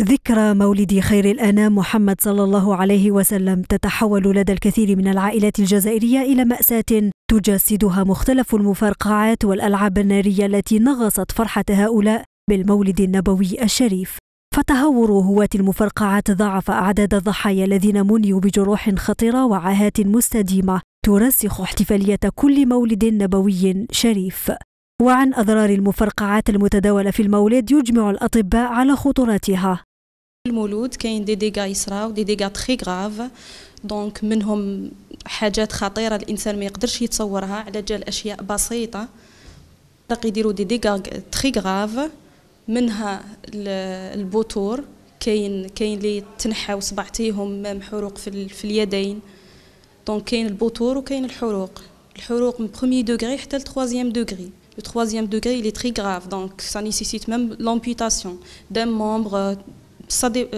ذكرى مولد خير الانام محمد صلى الله عليه وسلم تتحول لدى الكثير من العائلات الجزائريه الى ماساه تجسدها مختلف المفرقعات والالعاب الناريه التي نغصت فرحه هؤلاء بالمولد النبوي الشريف فتهور هواة المفرقعات ضاعف أعداد الضحايا الذين منيوا بجروح خطرة وعاهات مستديمة ترسخ احتفالية كل مولد نبوي شريف وعن أضرار المفرقعات المتداولة في المولد يجمع الأطباء على خطورتها المولود كاين دي ديغا يصراو دي ديغا تري غراف دونك منهم حاجات خطيره الانسان ما يقدرش يتصورها على جال اشياء بسيطه تلقى يديروا دي ديغا تري غراف منها البوتور كاين كاين اللي تنحاو صبعتيهم محروق في, في اليدين دونك كاين البوتور وكاين الحروق الحروق من برومي دوغري حتى لتخوازيام دوغري لو دوغري لي تري غراف دونك سا ça nécessite même l'amputation d'un صدي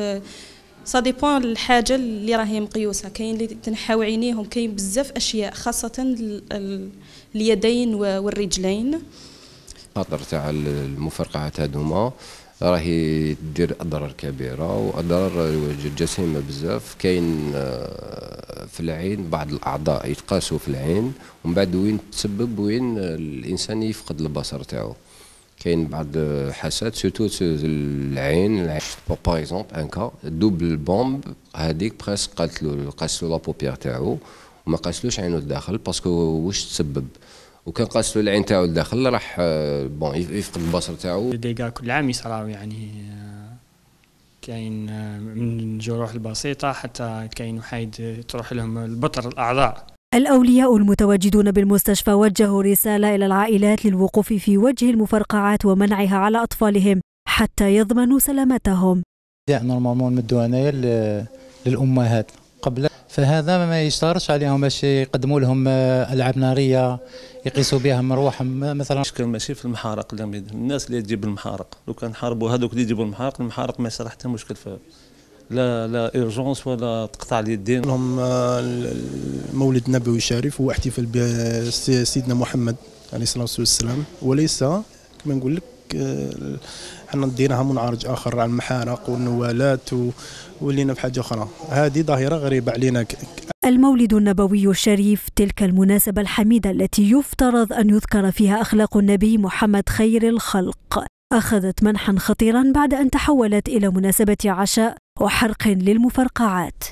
سا ديبون الحاجه اللي راهي مقيوسه كاين اللي تنحاو عينيهم كاين بزاف اشياء خاصه اليدين والرجلين خاطر تاع المفرقعات هذوما راهي دير اضرار كبيره واضرار جسيمه بزاف كاين آه، في العين بعض الاعضاء يتقاسوا في العين ومن بعد وين تسبب وين الانسان يفقد البصر تاعو كاين بعض الحاسات سورتو العين بور باغ اكزومبل ان كا دوبل بومب هذيك بريس قاتلو قاتلو لا لابوبيير تاعو وما قاتلوش عينو الداخل باسكو واش تسبب وكان قاتلو العين تاعو الداخل راح بون يفقد البصر تاعو ديكا كل عام يصراو يعني آه، كاين آه، من الجروح البسيطة حتى كاين وحايد تروح لهم البطر الأعضاء الأولياء المتواجدون بالمستشفى وجهوا رسالة إلى العائلات للوقوف في وجه المفرقعات ومنعها على أطفالهم حتى يضمنوا سلامتهم. نورمالمون نمدوا هنايا للأمهات قبل فهذا ما يشترطش عليهم باش يقدموا لهم آه، العاب ناريه يقيسوا بها مروحهم مثلا مشكل ماشي في المحارق الناس اللي تجيب المحارق لو كان حاربوا هذوك اللي يجيبوا المحارق المحارق ما حتى مشكل في لا لا ايرجونس ولا تقطع اليدين لهم آه، المولد النبوي الشريف هو احتفال بسيدنا محمد عليه الصلاه والسلام وليس كما نقول لك آه، حنا نديرها منعرج اخر على المحارق والنوالات في بحاجه اخرى هذه ظاهره غريبه علينا المولد النبوي الشريف تلك المناسبة الحميدة التي يفترض أن يذكر فيها أخلاق النبي محمد خير الخلق أخذت منحا خطيرا بعد أن تحولت إلى مناسبة عشاء وحرق للمفرقعات